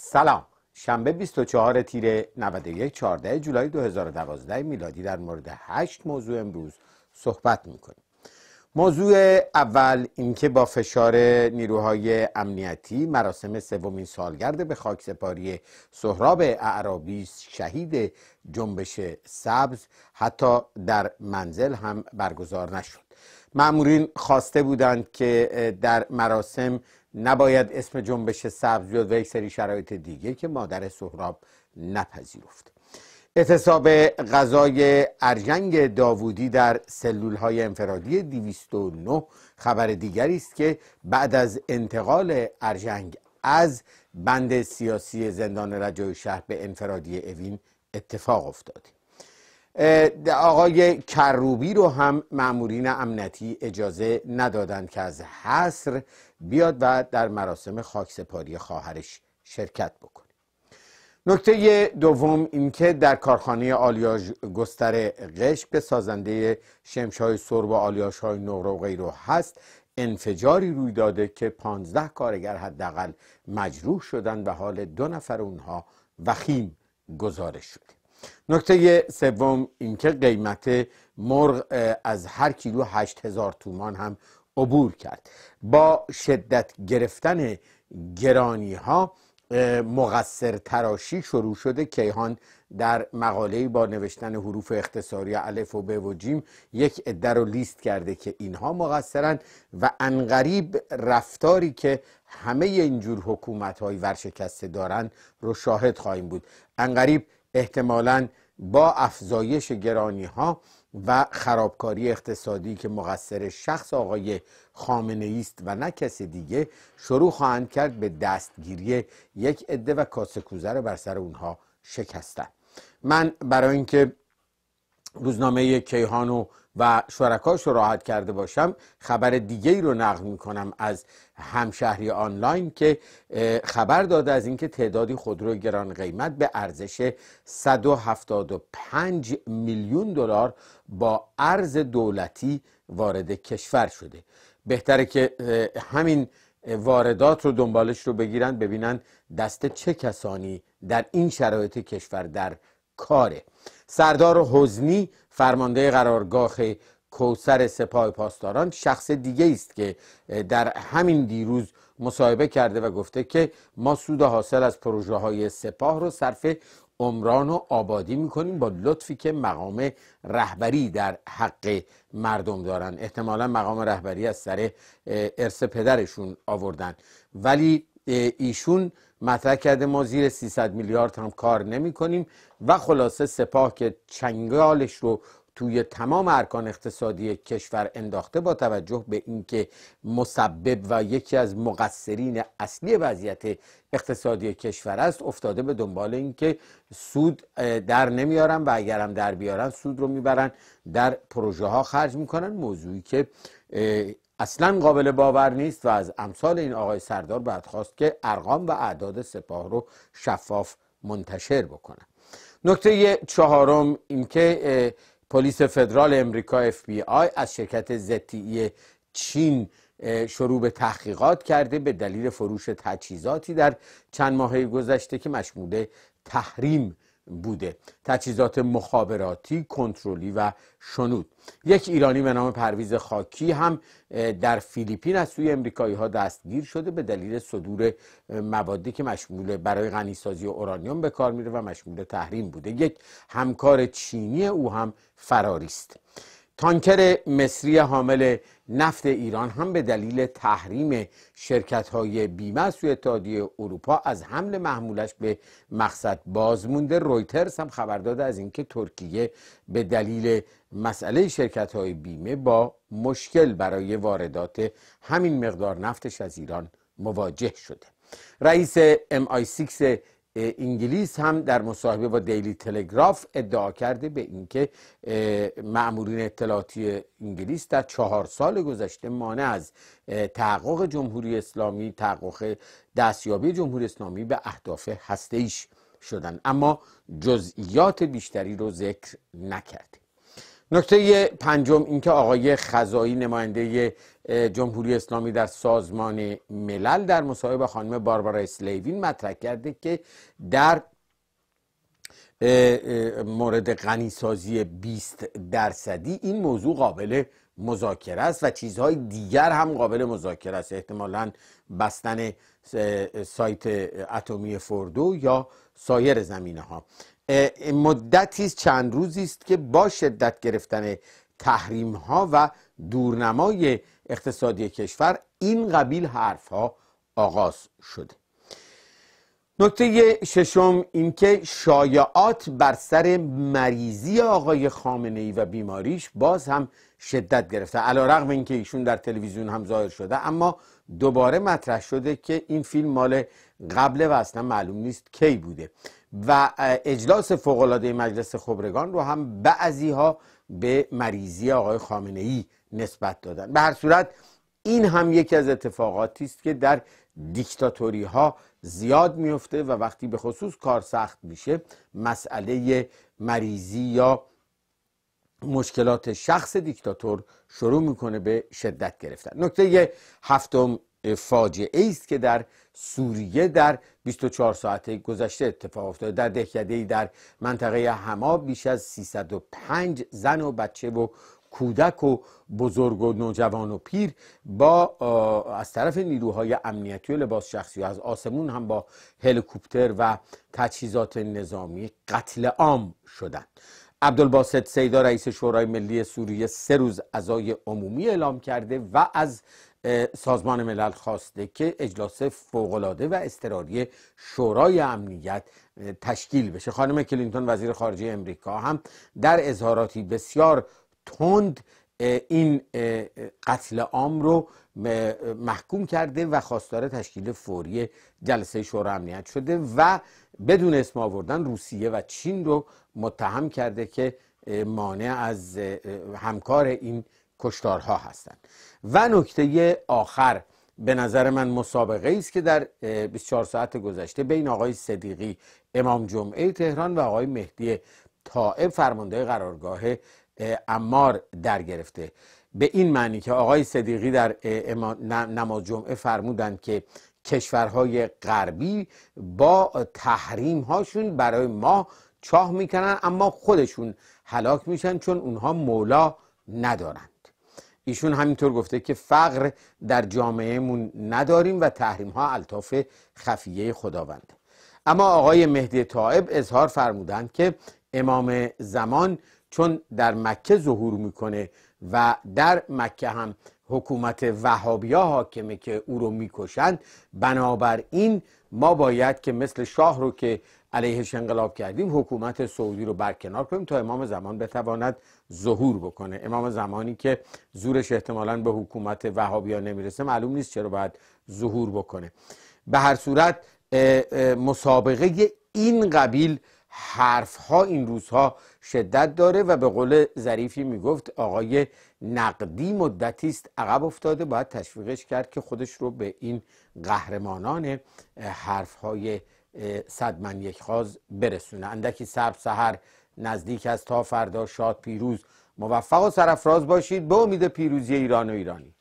سلام شنبه 24 تیر 91 14 جولای 2012 میلادی در مورد 8 موضوع امروز صحبت میکنیم موضوع اول اینکه با فشار نیروهای امنیتی مراسم سومین سالگرد به خاک سپاری سهراب اعرابی شهید جنبش سبز حتی در منزل هم برگزار نشد مامورین خواسته بودند که در مراسم نباید اسم جنبش سبز بیاد و یک سری شرایط دیگه که مادر سهراب نپذیرفت اعتصاب غذای ارجنگ داوودی در سلول های انفرادی 209 خبر دیگری است که بعد از انتقال ارجنگ از بند سیاسی زندان رجای شهر به انفرادی اوین اتفاق افتاده آقای کروبی رو هم معمورین امنیتی اجازه ندادند که از حصر بیاد و در مراسم خاکسپاری خواهرش شرکت بکنه نکته دوم اینکه در کارخانه آلیاژ گستر قشم که سازنده های سرب و آلیاژهای نقره و غیره هست انفجاری روی داده که 15 کارگر حداقل مجروح شدند و حال دو نفر اونها وخیم گزارش شده نکته سوم اینکه قیمت مرغ از هر کیلو هشت هزار تومان هم عبور کرد با شدت گرفتن گرانی ها مقصر تراشی شروع شده کیهان در مقاله‌ای با نوشتن حروف اختصاری الف و ب و جیم یک عده رو لیست کرده که اینها مقصرن و انقریب رفتاری که همه اینجور حکومت های ورشکسته دارند رو شاهد خواهیم بود انقریب احتمالا با افزایش گرانی ها و خرابکاری اقتصادی که مقصر شخص آقای خامنه است و نه کس دیگه شروع خواهند کرد به دستگیری یک عده و کاسه کوزه بر سر اونها شکستن من برای اینکه روزنامه کیهان و و شرکاش رو راحت کرده باشم خبر دیگه ای رو نقل میکنم از همشهری آنلاین که خبر داده از اینکه تعدادی خودرو گران قیمت به ارزش 175 میلیون دلار با ارز دولتی وارد کشور شده بهتره که همین واردات رو دنبالش رو بگیرن ببینن دست چه کسانی در این شرایط کشور در کاره سردار حزنی فرمانده قرارگاه کوسر سپاه پاسداران شخص دیگه است که در همین دیروز مصاحبه کرده و گفته که ما سود حاصل از پروژه های سپاه رو صرف عمران و آبادی میکنیم با لطفی که مقام رهبری در حق مردم دارن احتمالا مقام رهبری از سر ارث پدرشون آوردن ولی ایشون مطرح کرده ما زیر 300 میلیارد هم کار نمی کنیم و خلاصه سپاه که چنگالش رو توی تمام ارکان اقتصادی کشور انداخته با توجه به اینکه مسبب و یکی از مقصرین اصلی وضعیت اقتصادی کشور است افتاده به دنبال اینکه سود در نمیارن و اگرم در بیارن سود رو میبرن در پروژه ها خرج میکنن موضوعی که اصلا قابل باور نیست و از امثال این آقای سردار باید خواست که ارقام و اعداد سپاه رو شفاف منتشر بکنه. نکته چهارم اینکه پلیس فدرال امریکا اف بی آی از شرکت زتی چین شروع به تحقیقات کرده به دلیل فروش تجهیزاتی در چند ماهه گذشته که مشمول تحریم بوده تجهیزات مخابراتی کنترلی و شنود یک ایرانی به نام پرویز خاکی هم در فیلیپین از سوی امریکایی ها دستگیر شده به دلیل صدور موادی که مشمول برای غنیسازی اورانیوم به کار میره و مشمول تحریم بوده یک همکار چینی او هم فراری است تانکر مصری حامل نفت ایران هم به دلیل تحریم شرکت های بیمه سوی اتحادیه اروپا از حمل محمولش به مقصد باز مونده رویترز هم خبر داده از اینکه ترکیه به دلیل مسئله شرکت های بیمه با مشکل برای واردات همین مقدار نفتش از ایران مواجه شده رئیس MI6 انگلیس هم در مصاحبه با دیلی تلگراف ادعا کرده به اینکه مامورین اطلاعاتی انگلیس در چهار سال گذشته مانع از تحقق جمهوری اسلامی تحقق دستیابی جمهوری اسلامی به اهداف هسته‌ایش شدن اما جزئیات بیشتری رو ذکر نکرده نکته پنجم اینکه آقای خزایی نماینده جمهوری اسلامی در سازمان ملل در مصاحبه خانم باربارا اسلیوین مطرح کرده که در مورد غنیسازی 20 درصدی این موضوع قابل مذاکره است و چیزهای دیگر هم قابل مذاکره است احتمالا بستن سایت اتمی فوردو یا سایر زمینه ها مدتی چند روزی است که با شدت گرفتن تحریم ها و دورنمای اقتصادی کشور این قبیل حرف ها آغاز شده نکته ششم اینکه شایعات بر سر مریضی آقای خامنه ای و بیماریش باز هم شدت گرفته علا رقم اینکه ایشون در تلویزیون هم ظاهر شده اما دوباره مطرح شده که این فیلم مال قبله و اصلا معلوم نیست کی بوده و اجلاس فوقالعاده مجلس خبرگان رو هم بعضی ها به مریضی آقای خامنه ای نسبت دادن به هر صورت این هم یکی از اتفاقاتی است که در دیکتاتوری ها زیاد میفته و وقتی به خصوص کار سخت میشه مسئله مریضی یا مشکلات شخص دیکتاتور شروع میکنه به شدت گرفتن نکته هفتم فاجعه است که در سوریه در 24 ساعت گذشته اتفاق افتاده در دهکده در منطقه حما بیش از 305 زن و بچه و کودک و بزرگ و نوجوان و پیر با از طرف نیروهای امنیتی و لباس شخصی و از آسمون هم با هلیکوپتر و تجهیزات نظامی قتل عام شدند عبدالباسط سیدا رئیس شورای ملی سوریه سه روز عزای عمومی اعلام کرده و از سازمان ملل خواسته که اجلاس فوقالعاده و اضطراری شورای امنیت تشکیل بشه خانم کلینتون وزیر خارجه امریکا هم در اظهاراتی بسیار تند این قتل عام رو محکوم کرده و خواستار تشکیل فوری جلسه شورا امنیت شده و بدون اسم آوردن روسیه و چین رو متهم کرده که مانع از همکار این کشتارها هستند و نکته آخر به نظر من مسابقه ای است که در 24 ساعت گذشته بین آقای صدیقی امام جمعه تهران و آقای مهدی طائب فرمانده قرارگاه امار در گرفته به این معنی که آقای صدیقی در نماز جمعه فرمودند که کشورهای غربی با تحریم هاشون برای ما چاه میکنن اما خودشون هلاک میشن چون اونها مولا ندارند ایشون همینطور گفته که فقر در جامعهمون نداریم و تحریم ها الطاف خفیه خداوند اما آقای مهدی طائب اظهار فرمودند که امام زمان چون در مکه ظهور میکنه و در مکه هم حکومت وهابیا حاکمه که او رو میکشند بنابراین ما باید که مثل شاه رو که علیهش انقلاب کردیم حکومت سعودی رو برکنار کنیم تا امام زمان بتواند ظهور بکنه امام زمانی که زورش احتمالا به حکومت وهابیا نمیرسه معلوم نیست چرا باید ظهور بکنه به هر صورت مسابقه این قبیل حرف ها این روزها شدت داره و به قول ظریفی میگفت آقای نقدی مدتی است عقب افتاده باید تشویقش کرد که خودش رو به این قهرمانان حرف های صد من یک برسونه اندکی صبح سحر نزدیک است تا فردا شاد پیروز موفق و سرفراز باشید به امید پیروزی ایران و ایرانی